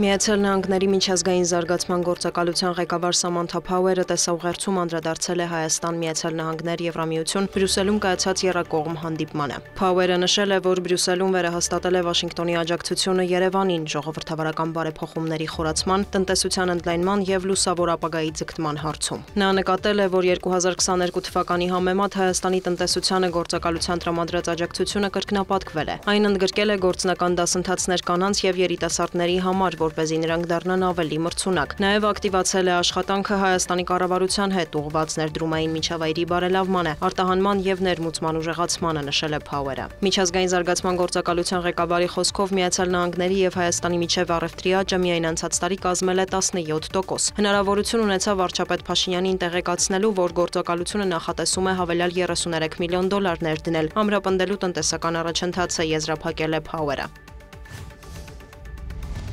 Միացյալ Նահանգների միջազգային զարգացման գործակալության ղեկավար Սամանթա Փաուերը տեսաուղերձում անդրադարձել է Հայաստան Միացյալ Նահանգներ Եվրամիություն Բրյուսելում կայացած երկկողմ հանդիպմանը։ Փաուերը նշել է, որ Բրյուսելում վերահաստատել է Վաշինգտոնի աջակցությունը Երևանին ժողովրդավարական բարեփոխումների խորացման, տնտեսության ընդլայնման եւ լուսավոր ապագայի ձգտման հարցում։ Նա նկատել է, որ 2022 թվականի համեմատ Հայաստանի տնտեսությանը գործակալության տրամադրած աջակցությունը կրկնապատկվել է։ Այն ընդգրկել է գործնական դասընթացներ կանանց եւ երիտասարդների համար, որպեսզի նրանք դառնան ավելի մրցունակ։ Նաև ակտիվացել է աշխատանքը Հայաստանի կառավարության հետ ուղղված ներդրումային միջավայրի բարելավմանը, արտահանման եւ ներմուծման ուժեղացմանը նշել է Power-ը։ Միջազգային զարգացման գործակալության ղեկավարի խոսքով Միացյալ Նահանգների եւ Հայաստանի միջև առևտրի աճը միայն անցած տարի կազմել է 17%։ Հնարավորություն ունեցավ վարչապետ Փաշինյանին տեղեկացնելու, որ գործակալությունը նախատեսում է հավելյալ 33 միլիոն դոլար ներդնել, ամրապնդելու տնտեսական առաջընթացը եզրափակել է Power-ը։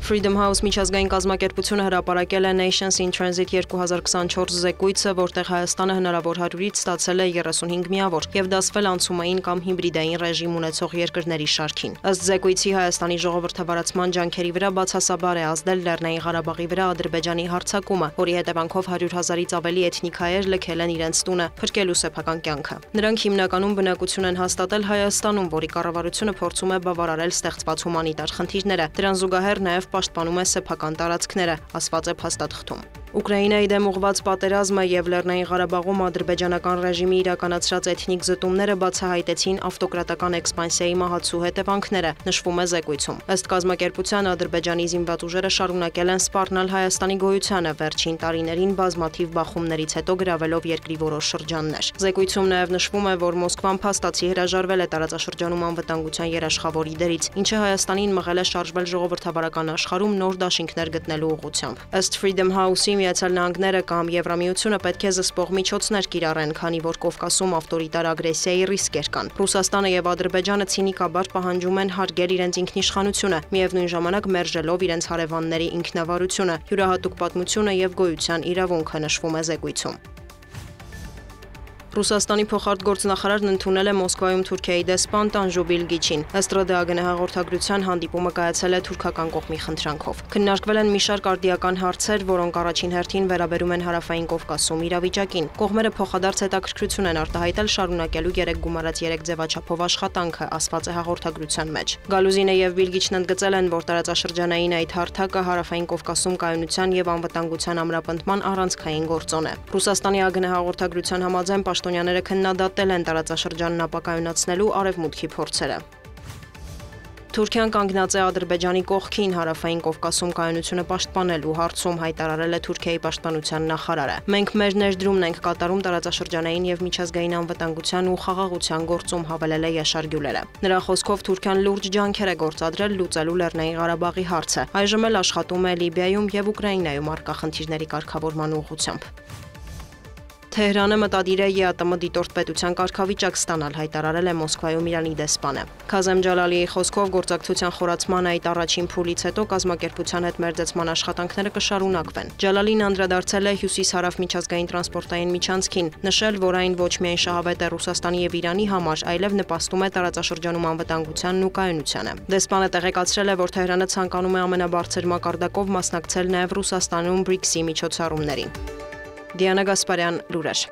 Freedom House միջազգային կազմակերպությունը հրապարակել է Nations in Transit 2024 զեկույցը, որտեղ Հայաստանը հնարավոր 100-ից ստացել է 35 միավոր եւ դասվել անցումային կամ հիբրիդային ռեժիմ ունեցող երկրների շարքին։ Ըստ զեկույցի Հայաստանի ժողովրդավարացման ջանքերի վրա բացասաբար է ազդել Լեռնային Ղարաբաղի վրա Ադրբեջանի հարցակումը, որի հետևանքով 100 հազարից ավելի էթնիկ հայեր լքել են իրենց տունը, փրկելու սեփական կյանքը։ Նրանք հիմնականում բնակություն են հաստատել Հայաստանում, որի կառավարությունը փորձում է բավարարել ստեղծված հումանիտար խնդիրները։ Դրան զուգահեռ նաեւ պաշտպանում է սեփական տարածքները, ասված է փաստաթղթում։ Ուկրաինայի դեմ ուղված պատերազմը եւ Լեռնային Ղարաբաղում ադրբեջանական ռեժիմի իրականացրած էթնիկ զտումները բացահայտեցին ավտոկրատական էքսպանսիայի մահացու հետևանքները, նշվում է զեկույցում։ Ըստ կազմակերպության Ադրբեջանի զինված ուժերը շարունակել են սպառնել Հայաստանի գոյությանը վերջին տարիներին բազմաթիվ բախումներից հետո գravelով երկրի որոշ շրջաններ։ Զեկույցում նաեւ նշվում է, որ Մոսկվան փաստացի հրաժարվել է տարածաշրջանում անվտանգության երաշխավորի դերից, ինչը Հայաստանին մղել է շարժվել ժողովրդավարական աշխարհում նոր դաշինքներ գտնելու ուղղությամբ։ Ըստ Freedom House-ի Միացյալ Նահանգները կամ Եվրամիությունը պետք է զսպող միջոցներ կիրառեն, քանի որ Կովկասում ավտորիտար ագրեսիայի ռիսկեր կան։ Ռուսաստանը եւ Ադրբեջանը ցինիկաբար պահանջում են հարգել իրենց ինքնիշխանությունը, միևնույն ժամանակ մերժելով իրենց հարևանների ինքնավարությունը, յուրահատուկ պատմությունը եւ գոյության իրավունքը նշվում է զեկույցում։ Ռուսաստանի փոխարտգործնախարարն ընդունել է Մոսկվայում Թուրքիայի դեսպան Տանժոբիլ Գիչին։ Ըստ ՌԴԱ-ի հաղորդագրության հանդիպումը կայացել է թուրքական կողմի խնդրանքով։ Քննարկվել են մի շարք արդիական հարցեր, որոնք առաջին հերթին վերաբերում են հարավային Կովկասում իրավիճակին։ Կողմերը փոխադարձ հետաքրքրություն են արտահայտել շարունակելու 3 գումարած 3 ձևաչափով աշխատանքը, ասված է հաղորդագրության մեջ։ Գալուզինը եւ Բիլգիչն ընդգծել են, որ տարածաշրջանային այդ հարթակը հարավային Կովկասում կայունության եւ անվտանգության ամրապնդման առանցքային գործոն է։ Ռուսաստանի ԱԳՆ հաղորդագրության համաձայն պաշտոն պաշտոնյաները քննադատել են տարածաշրջանն ապակայունացնելու արևմուտքի փորձերը։ Թուրքիան կանգնած է Ադրբեջանի կողքին հարավային Կովկասում կայունությունը պաշտպանելու հարցում հայտարարել է Թուրքիայի պաշտպանության նախարարը։ Մենք մեր ներդրումն ենք կատարում տարածաշրջանային եւ միջազգային անվտանգության ու խաղաղության գործում հավելել է Յաշար Գյուլերը։ Նրա խոսքով Թուրքիան լուրջ ջանքեր է գործադրել լուծելու Լեռնային Ղարաբաղի հարցը։ Այժմ էլ աշխատում է Լիբիայում եւ Ուկրաինայում արկա խնդիրների կարգավորման ուղղությամբ։ Թեհրանը մտադիր է ԵԱՏՄ դիտորդպետության կարգավիճակ ստանալ, հայտարարել է Մոսկվայում Իրանի դեսպանը։ Քազեմ Ջալալիի խոսքով գործակցության խորացման այդ առաջին փուլից հետո կազմակերպության հետ մերձեցման աշխատանքները կշարունակվեն։ Ջալալին անդրադարձել է հյուսիս-հարավ միջազգային տրանսպորտային միջանցքին, նշել, որ այն ոչ միայն շահավետ է Ռուսաստանի եւ Իրանի համար, այլև նպաստում է տարածաշրջանում անվտանգությանն ու կայունությանը։ Դեսպանը տեղեկացրել է, որ Թեհրանը ցանկանում է ամենաբարձր մակարդակով մասնակցել նաև Ռուսաստանում BRICS-ի միջոցառումներին։ Դիանա Գասպարյան, Լուրեր։